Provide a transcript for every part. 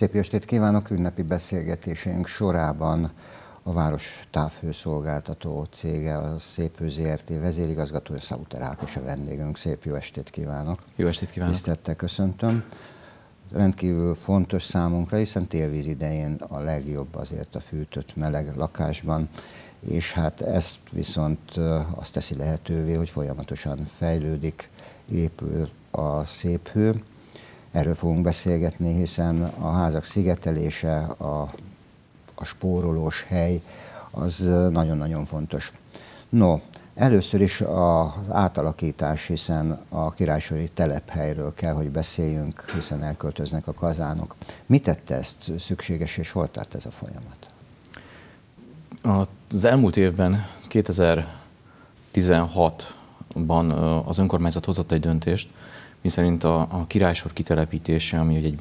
Szép estét kívánok! Ünnepi beszélgetésünk sorában a város távhőszolgáltató cége, a Szépő ZRT vezérigazgatója, Szauter Ákos a vendégünk. Szép jó estét kívánok! Jó estét kívánok! Tisztettel köszöntöm! Rendkívül fontos számunkra, hiszen télvíz idején a legjobb azért a fűtött meleg lakásban, és hát ezt viszont azt teszi lehetővé, hogy folyamatosan fejlődik, épül a szép hő. Erről fogunk beszélgetni, hiszen a házak szigetelése, a, a spórolós hely, az nagyon-nagyon fontos. No, először is az átalakítás, hiszen a királysori telephelyről kell, hogy beszéljünk, hiszen elköltöznek a kazánok. Mit tette ezt szükséges, és hol tart ez a folyamat? Az elmúlt évben, 2016 2016-ban az önkormányzat hozott egy döntést, miszerint a, a királysor kitelepítése, ami egy,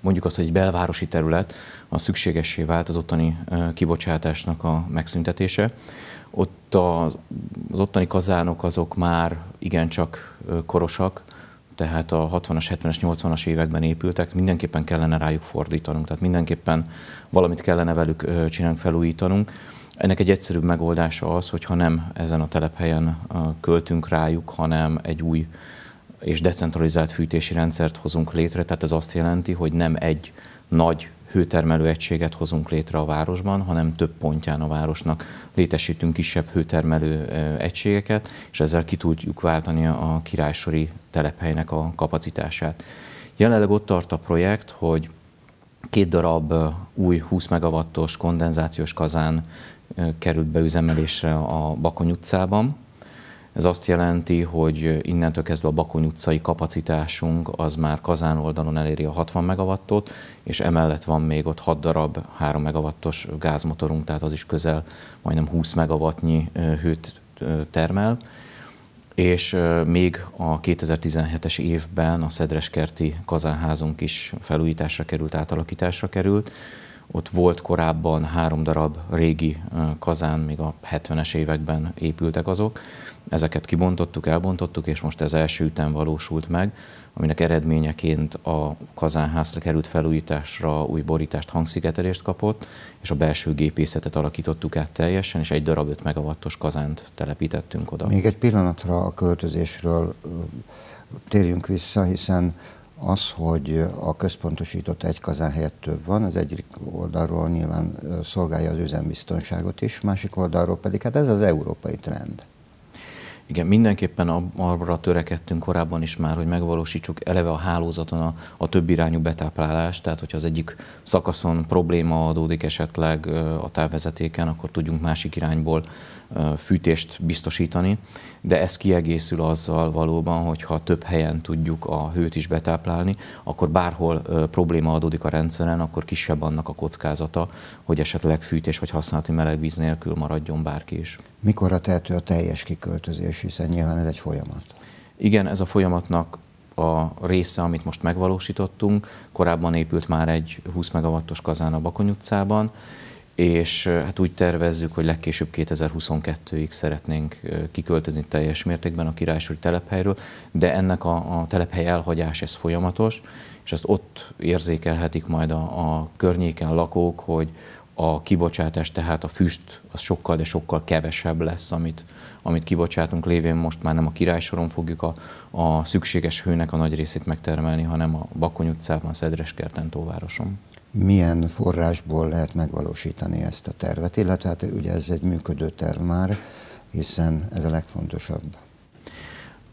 mondjuk azt, hogy egy belvárosi terület, a szükségessé vált az ottani kibocsátásnak a megszüntetése. Ott a az ottani kazánok azok már igencsak korosak, tehát a 60-as, 70-es, 80-as években épültek, mindenképpen kellene rájuk fordítanunk, tehát mindenképpen valamit kellene velük csinálni felújítanunk. Ennek egy egyszerűbb megoldása az, hogyha nem ezen a telephelyen költünk rájuk, hanem egy új és decentralizált fűtési rendszert hozunk létre, tehát ez azt jelenti, hogy nem egy nagy hőtermelő egységet hozunk létre a városban, hanem több pontján a városnak létesítünk kisebb hőtermelő egységeket, és ezzel ki tudjuk váltani a királysori telephelynek a kapacitását. Jelenleg ott tart a projekt, hogy két darab új 20 megawattos kondenzációs kazán került beüzemelésre a Bakony utcában. Ez azt jelenti, hogy innentől kezdve a Bakony utcai kapacitásunk az már kazán oldalon eléri a 60 megawattot, és emellett van még ott 6 darab 3 megawattos gázmotorunk, tehát az is közel majdnem 20 megawattnyi hőt termel és még a 2017-es évben a Szedreskerti kazáházunk is felújításra került, átalakításra került, ott volt korábban három darab régi kazán, még a 70-es években épültek azok. Ezeket kibontottuk, elbontottuk, és most ez első ütem valósult meg, aminek eredményeként a kazánházra került felújításra új borítást, hangszigetelést kapott, és a belső gépészetet alakítottuk át teljesen, és egy darab 5 megawattos kazánt telepítettünk oda. Még egy pillanatra a költözésről térjünk vissza, hiszen az, hogy a központosított egy kazán helyett több van, az egyik oldalról nyilván szolgálja az üzembiztonságot is, másik oldalról pedig, hát ez az európai trend. Igen, mindenképpen arra törekedtünk korábban is már, hogy megvalósítsuk eleve a hálózaton a, a több irányú betáplálást, tehát hogyha az egyik szakaszon probléma adódik esetleg a távvezetéken, akkor tudjunk másik irányból fűtést biztosítani de ez kiegészül azzal valóban, hogyha több helyen tudjuk a hőt is betáplálni, akkor bárhol probléma adódik a rendszeren, akkor kisebb annak a kockázata, hogy esetleg fűtés vagy használati melegvíz nélkül maradjon bárki is. Mikor a tehető a teljes kiköltözés, hiszen nyilván ez egy folyamat? Igen, ez a folyamatnak a része, amit most megvalósítottunk. Korábban épült már egy 20 megawattos kazán a Bakony utcában, és hát úgy tervezzük, hogy legkésőbb 2022-ig szeretnénk kiköltözni teljes mértékben a királysúri telephelyről, de ennek a, a telephely elhagyás ez folyamatos, és ezt ott érzékelhetik majd a, a környéken lakók, hogy a kibocsátás, tehát a füst, az sokkal, de sokkal kevesebb lesz, amit, amit kibocsátunk, lévén most már nem a királysoron fogjuk a, a szükséges hőnek a nagy részét megtermelni, hanem a Bakony utcában, Szedreskerten, Tóvároson milyen forrásból lehet megvalósítani ezt a tervet, illetve hát ugye ez egy működő terv már, hiszen ez a legfontosabb.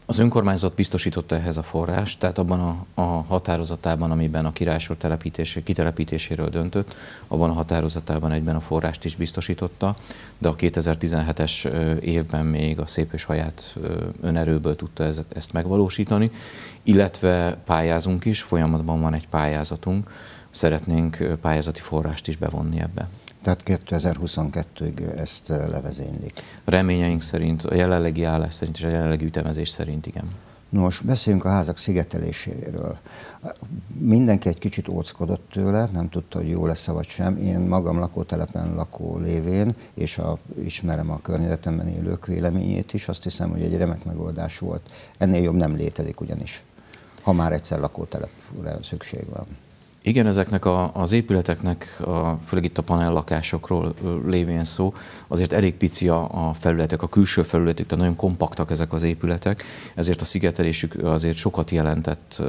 Az önkormányzat biztosította ehhez a forrást, tehát abban a, a határozatában, amiben a királysor telepítés, kitelepítéséről döntött, abban a határozatában egyben a forrást is biztosította, de a 2017-es évben még a szép és haját önerőből tudta ezt, ezt megvalósítani, illetve pályázunk is, folyamatban van egy pályázatunk, szeretnénk pályázati forrást is bevonni ebbe. Tehát 2022-ig ezt levezénylik. Reményeink szerint, a jelenlegi állás szerint és a jelenlegi ütemezés szerint igen. Nos, beszéljünk a házak szigeteléséről. Mindenki egy kicsit óckodott tőle, nem tudta, hogy jó lesz vagy sem. Én magam lakótelepen lakó lévén, és a, ismerem a környezetemben élők véleményét is, azt hiszem, hogy egy remek megoldás volt. Ennél jobb nem létezik ugyanis, ha már egyszer lakótelepre szükség van. Igen, ezeknek a, az épületeknek, a, főleg itt a panellakásokról lévén szó, azért elég pici a, a felületek, a külső felületek, tehát nagyon kompaktak ezek az épületek, ezért a szigetelésük azért sokat jelentett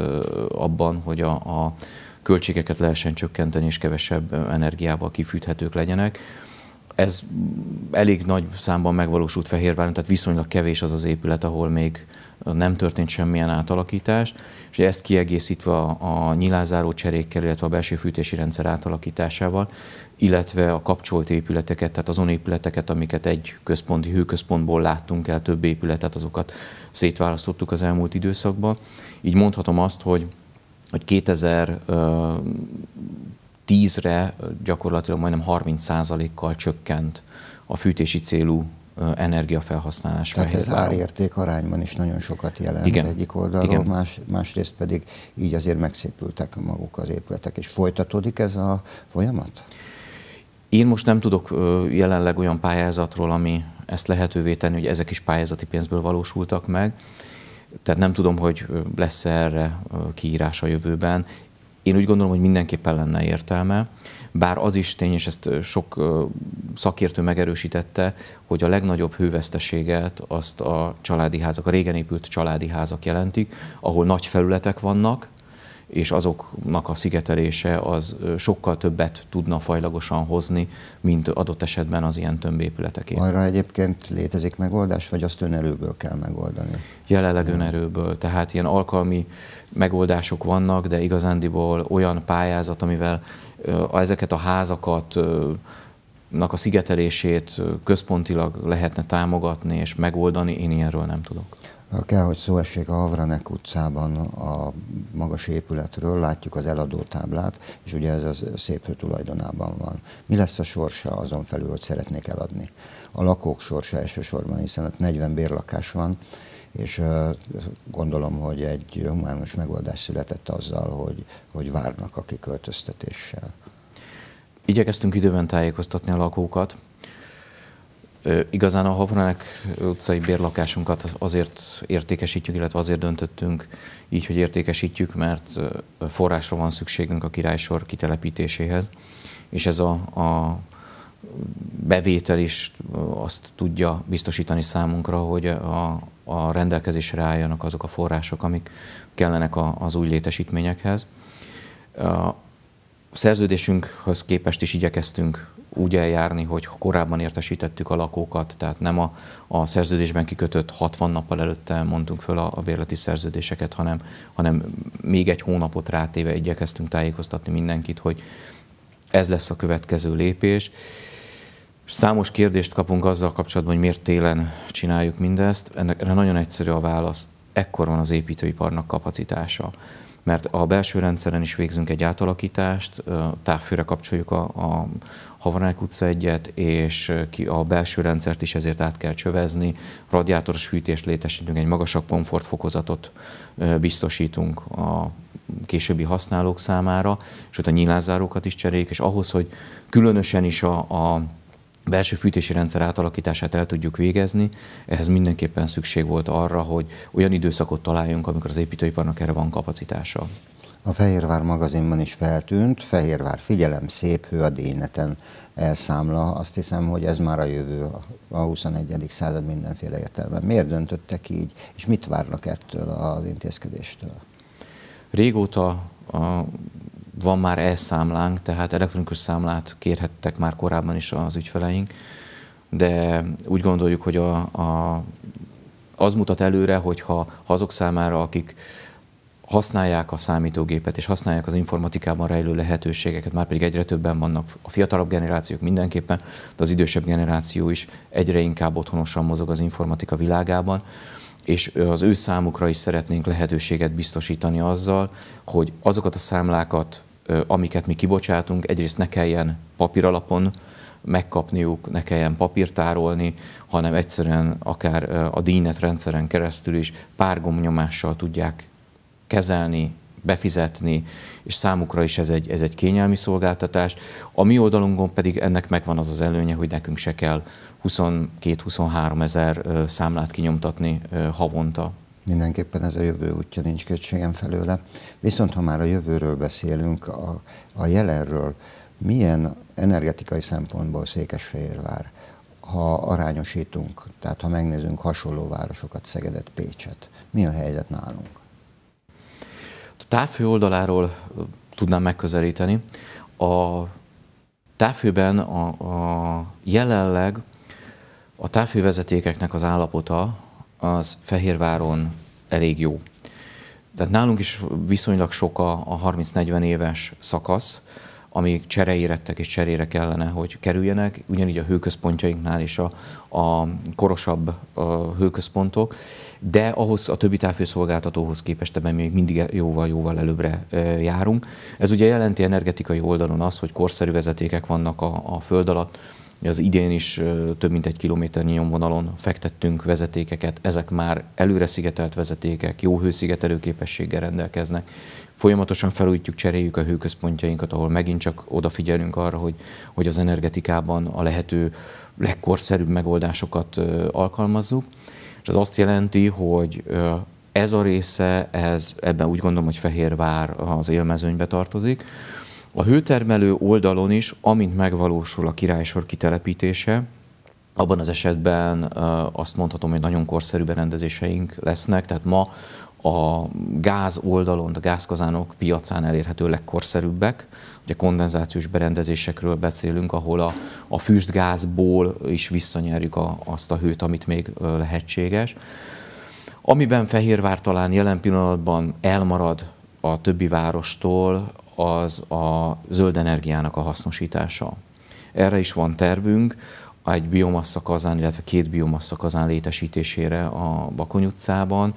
abban, hogy a, a költségeket lehessen csökkenteni, és kevesebb energiával kifűthetők legyenek. Ez elég nagy számban megvalósult Fehérváron, tehát viszonylag kevés az az épület, ahol még, nem történt semmilyen átalakítás, és ezt kiegészítve a, nyilázáró cserékkel, illetve a belső fűtési rendszer átalakításával, illetve a kapcsolt épületeket, tehát azon épületeket, amiket egy központi hőközpontból láttunk el, több épületet, azokat szétválasztottuk az elmúlt időszakban. Így mondhatom azt, hogy hogy 2000 tízre re gyakorlatilag majdnem 30%-kal csökkent a fűtési célú energiafelhasználás Tehát fehér ez árérték arányban is nagyon sokat jelent Igen. egyik oldalról, Igen. Más, másrészt pedig így azért megszépültek maguk az épületek, és folytatódik ez a folyamat? Én most nem tudok jelenleg olyan pályázatról, ami ezt lehetővé tenni, hogy ezek is pályázati pénzből valósultak meg, tehát nem tudom, hogy lesz -e erre kiírás a jövőben. Én úgy gondolom, hogy mindenképpen lenne értelme, bár az is tény, és ezt sok szakértő megerősítette, hogy a legnagyobb hőveszteséget azt a családi házak, a régen épült családi házak jelentik, ahol nagy felületek vannak, és azoknak a szigetelése az sokkal többet tudna fajlagosan hozni, mint adott esetben az ilyen tömbépületeké. Arra egyébként létezik megoldás, vagy azt önerőből kell megoldani? Jelenleg hmm. önerőből, tehát ilyen alkalmi megoldások vannak, de igazándiból olyan pályázat, amivel ezeket a házakat a szigetelését központilag lehetne támogatni és megoldani, én ilyenről nem tudok. Kell, hogy szó essék a Havranek utcában a magas épületről, látjuk az eladó táblát, és ugye ez a szép tulajdonában van. Mi lesz a sorsa azon felül, hogy szeretnék eladni? A lakók sorsa elsősorban, hiszen ott 40 bérlakás van, és gondolom, hogy egy humánus megoldás született azzal, hogy, hogy várnak a kiköltöztetéssel. Igyekeztünk időben tájékoztatni a lakókat, Igazán a Havranek utcai bérlakásunkat azért értékesítjük, illetve azért döntöttünk így, hogy értékesítjük, mert forrásra van szükségünk a királysor kitelepítéséhez, és ez a, a bevétel is azt tudja biztosítani számunkra, hogy a, a rendelkezésre álljanak azok a források, amik kellenek a, az új létesítményekhez. A szerződésünkhöz képest is igyekeztünk úgy eljárni, hogy korábban értesítettük a lakókat, tehát nem a, a szerződésben kikötött 60 nappal előtte mondtunk föl a, a bérleti szerződéseket, hanem, hanem még egy hónapot rátéve igyekeztünk tájékoztatni mindenkit, hogy ez lesz a következő lépés. Számos kérdést kapunk azzal kapcsolatban, hogy miért télen csináljuk mindezt. Erre nagyon egyszerű a válasz. Ekkor van az építőiparnak kapacitása mert a belső rendszeren is végzünk egy átalakítást, távfőre kapcsoljuk a, a, Havanák utca egyet, és ki a belső rendszert is ezért át kell csövezni. Radiátoros fűtést létesítünk, egy magasabb komfortfokozatot biztosítunk a későbbi használók számára, és ott a nyilázárókat is cseréljük, és ahhoz, hogy különösen is a, a belső fűtési rendszer átalakítását el tudjuk végezni, ehhez mindenképpen szükség volt arra, hogy olyan időszakot találjunk, amikor az építőiparnak erre van kapacitása. A Fehérvár magazinban is feltűnt, Fehérvár figyelem, szép hő a déneten elszámla. Azt hiszem, hogy ez már a jövő, a 21. század mindenféle értelemben. Miért döntöttek így, és mit várnak ettől az intézkedéstől? Régóta a, van már elszámlánk, tehát elektronikus számlát kérhettek már korábban is az ügyfeleink, de úgy gondoljuk, hogy a, a, az mutat előre, hogyha azok számára, akik használják a számítógépet, és használják az informatikában rejlő lehetőségeket, már pedig egyre többen vannak a fiatalabb generációk mindenképpen, de az idősebb generáció is egyre inkább otthonosan mozog az informatika világában, és az ő számukra is szeretnénk lehetőséget biztosítani azzal, hogy azokat a számlákat, amiket mi kibocsátunk, egyrészt ne kelljen papíralapon megkapniuk, ne kelljen papírtárolni, hanem egyszerűen akár a dínet rendszeren keresztül is pár gomnyomással tudják kezelni, befizetni, és számukra is ez egy, ez egy kényelmi szolgáltatás. A mi oldalunkon pedig ennek megvan az az előnye, hogy nekünk se kell 22-23 ezer számlát kinyomtatni havonta. Mindenképpen ez a jövő útja, nincs kétségem felőle. Viszont ha már a jövőről beszélünk, a, a jelenről, milyen energetikai szempontból Székesfehérvár, ha arányosítunk, tehát ha megnézünk hasonló városokat, Szegedet, Pécset, mi a helyzet nálunk? távfő oldaláról tudnám megközelíteni. A távfőben a, a jelenleg a távfővezetékeknek az állapota az Fehérváron elég jó. Tehát nálunk is viszonylag sok a, a 30-40 éves szakasz, ami csereérettek és cserére kellene, hogy kerüljenek, ugyanígy a hőközpontjainknál és a, a korosabb a hőközpontok, de ahhoz a többi távhőszolgáltatóhoz képest ebben még mindig jóval-jóval előbbre járunk. Ez ugye jelenti energetikai oldalon az, hogy korszerű vezetékek vannak a, a föld alatt, az idén is több mint egy kilométernyi nyomvonalon fektettünk vezetékeket, ezek már előre szigetelt vezetékek, jó hőszigetelő képességgel rendelkeznek. Folyamatosan felújítjuk, cseréljük a hőközpontjainkat, ahol megint csak odafigyelünk arra, hogy, hogy az energetikában a lehető legkorszerűbb megoldásokat alkalmazzuk. És az azt jelenti, hogy ez a része, ez ebben úgy gondolom, hogy Fehérvár az élmezőnybe tartozik. A hőtermelő oldalon is, amint megvalósul a királysor kitelepítése, abban az esetben azt mondhatom, hogy nagyon korszerű berendezéseink lesznek, tehát ma a gáz oldalon, a gázkazánok piacán elérhető legkorszerűbbek. Ugye kondenzációs berendezésekről beszélünk, ahol a, a füstgázból is visszanyerjük a, azt a hőt, amit még lehetséges. Amiben Fehérvár talán jelen pillanatban elmarad a többi várostól, az a zöld energiának a hasznosítása. Erre is van tervünk, egy biomassa kazán, illetve két biomassa kazán létesítésére a Bakony utcában,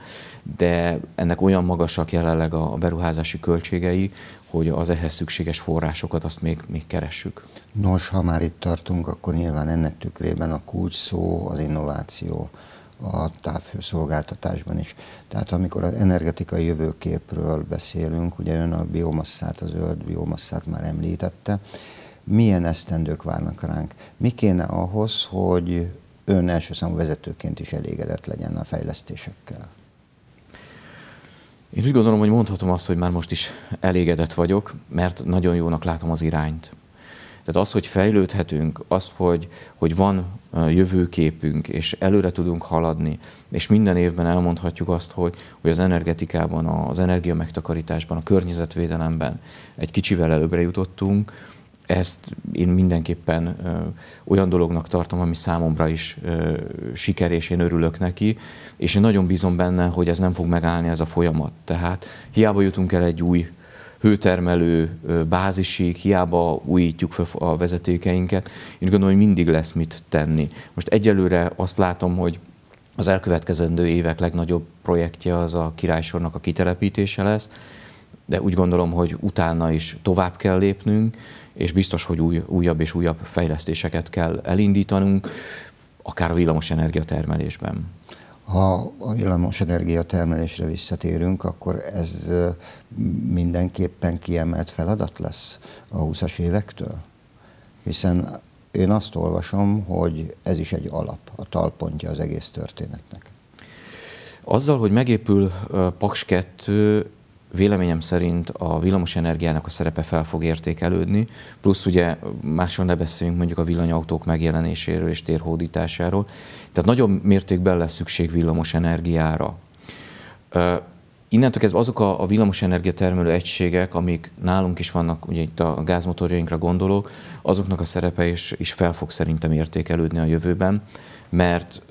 de ennek olyan magasak jelenleg a beruházási költségei, hogy az ehhez szükséges forrásokat azt még, még keressük. Nos, ha már itt tartunk, akkor nyilván ennek tükrében a kulcs szó az innováció a távhőszolgáltatásban is. Tehát amikor az energetikai jövőképről beszélünk, ugye ön a biomasszát, az zöld biomasszát már említette, milyen esztendők várnak ránk? Mi kéne ahhoz, hogy ön első számú vezetőként is elégedett legyen a fejlesztésekkel? Én úgy gondolom, hogy mondhatom azt, hogy már most is elégedett vagyok, mert nagyon jónak látom az irányt. Tehát az, hogy fejlődhetünk, az, hogy, hogy van jövőképünk, és előre tudunk haladni, és minden évben elmondhatjuk azt, hogy, hogy az energetikában, az energia megtakarításban, a környezetvédelemben egy kicsivel előbbre jutottunk, ezt én mindenképpen ö, olyan dolognak tartom, ami számomra is ö, siker, és én örülök neki, és én nagyon bízom benne, hogy ez nem fog megállni ez a folyamat. Tehát hiába jutunk el egy új hőtermelő bázisig, hiába újítjuk fel a vezetékeinket. Én gondolom, hogy mindig lesz mit tenni. Most egyelőre azt látom, hogy az elkövetkezendő évek legnagyobb projektje az a királysornak a kitelepítése lesz, de úgy gondolom, hogy utána is tovább kell lépnünk, és biztos, hogy új, újabb és újabb fejlesztéseket kell elindítanunk, akár a villamosenergia termelésben. Ha a villamos energia termelésre visszatérünk, akkor ez mindenképpen kiemelt feladat lesz a 20-as évektől? Hiszen én azt olvasom, hogy ez is egy alap, a talpontja az egész történetnek. Azzal, hogy megépül Paks 2, véleményem szerint a villamos energiának a szerepe fel fog értékelődni, plusz ugye máson ne beszéljünk mondjuk a villanyautók megjelenéséről és térhódításáról. Tehát nagyobb mértékben lesz szükség villamos energiára. Innentől kezdve azok a, villamos energia termelő egységek, amik nálunk is vannak, ugye itt a gázmotorjainkra gondolok, azoknak a szerepe is, is fel fog szerintem értékelődni a jövőben, mert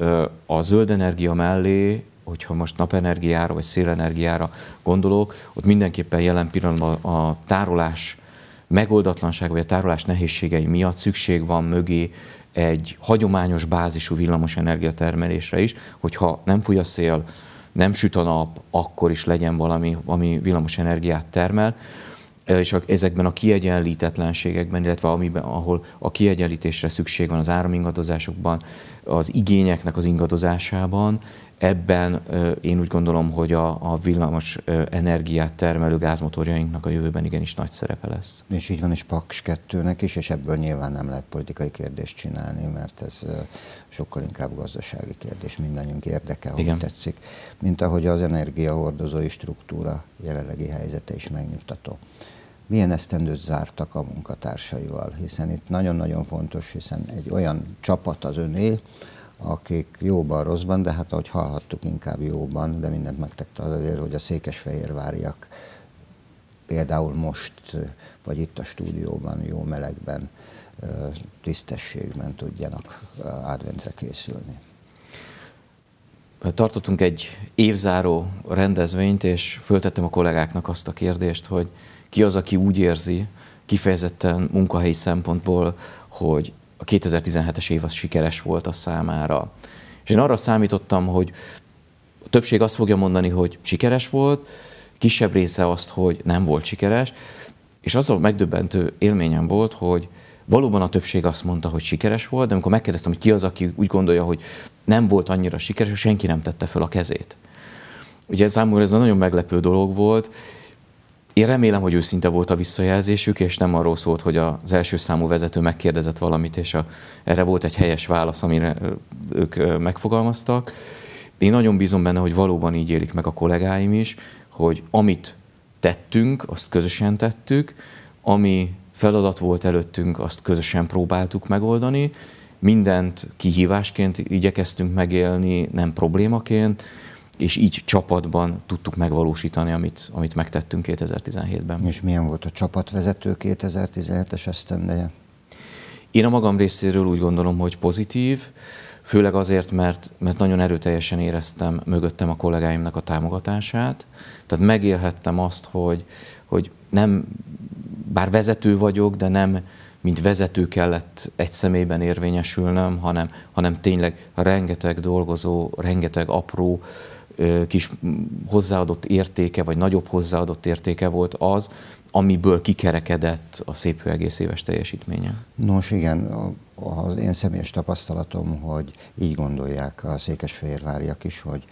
a zöld energia mellé hogyha most napenergiára vagy szélenergiára gondolok, ott mindenképpen jelen pillanatban a tárolás megoldatlanság vagy a tárolás nehézségei miatt szükség van mögé egy hagyományos bázisú villamos energiatermelésre is, hogyha nem fúj a szél, nem süt a nap, akkor is legyen valami, ami villamos energiát termel és a, ezekben a kiegyenlítetlenségekben, illetve amiben, ahol a kiegyenlítésre szükség van az áramingadozásokban, az igényeknek az ingadozásában, ebben én úgy gondolom, hogy a, a villamos energiát termelő gázmotorjainknak a jövőben igenis nagy szerepe lesz. És így van is Paks 2-nek is, és ebből nyilván nem lehet politikai kérdést csinálni, mert ez sokkal inkább gazdasági kérdés, mindannyiunk érdeke, hogy Igen. tetszik. Mint ahogy az energiahordozói struktúra jelenlegi helyzete is megnyugtató milyen esztendőt zártak a munkatársaival, hiszen itt nagyon-nagyon fontos, hiszen egy olyan csapat az öné, akik jóban, rosszban, de hát ahogy hallhattuk, inkább jóban, de mindent megtette azért, hogy a székesfehérváriak például most, vagy itt a stúdióban, jó melegben, tisztességben tudjanak adventre készülni tartottunk egy évzáró rendezvényt, és föltettem a kollégáknak azt a kérdést, hogy ki az, aki úgy érzi, kifejezetten munkahelyi szempontból, hogy a 2017-es év az sikeres volt a számára. És én arra számítottam, hogy a többség azt fogja mondani, hogy sikeres volt, kisebb része azt, hogy nem volt sikeres, és az a megdöbbentő élményem volt, hogy Valóban a többség azt mondta, hogy sikeres volt, de amikor megkérdeztem, hogy ki az, aki úgy gondolja, hogy nem volt annyira sikeres, senki nem tette fel a kezét. Ugye ez számomra ez nagyon meglepő dolog volt. Én remélem, hogy őszinte volt a visszajelzésük, és nem arról szólt, hogy az első számú vezető megkérdezett valamit, és a, erre volt egy helyes válasz, amire ők megfogalmaztak. Én nagyon bízom benne, hogy valóban így élik meg a kollégáim is, hogy amit tettünk, azt közösen tettük, ami feladat volt előttünk, azt közösen próbáltuk megoldani, mindent kihívásként igyekeztünk megélni, nem problémaként, és így csapatban tudtuk megvalósítani, amit, amit megtettünk 2017-ben. És milyen volt a csapatvezető 2017-es esztendeje? Én a magam részéről úgy gondolom, hogy pozitív, főleg azért, mert, mert nagyon erőteljesen éreztem mögöttem a kollégáimnak a támogatását, tehát megélhettem azt, hogy, hogy nem bár vezető vagyok, de nem mint vezető kellett egy személyben érvényesülnöm, hanem, hanem tényleg rengeteg dolgozó, rengeteg apró kis hozzáadott értéke, vagy nagyobb hozzáadott értéke volt az, amiből kikerekedett a szép egész éves teljesítménye. Nos, igen, az én személyes tapasztalatom, hogy így gondolják a székesfehérváriak is, hogy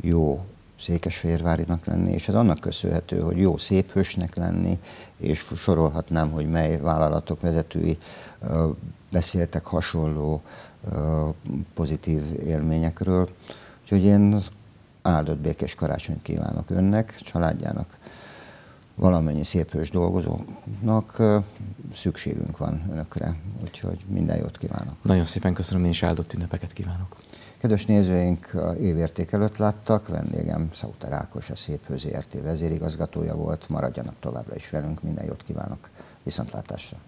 jó Székesfehérvárinak lenni, és ez annak köszönhető, hogy jó szép hősnek lenni, és sorolhatnám, hogy mely vállalatok vezetői beszéltek hasonló pozitív élményekről. Úgyhogy én áldott békés karácsonyt kívánok önnek, családjának, valamennyi hős dolgozónak szükségünk van önökre, úgyhogy minden jót kívánok. Nagyon szépen köszönöm, én is áldott ünnepeket kívánok. Kedves nézőink, évérték előtt láttak, vendégem Szauta Rákos, a Széphőzi RT vezérigazgatója volt. Maradjanak továbbra is velünk, minden jót kívánok, viszontlátásra!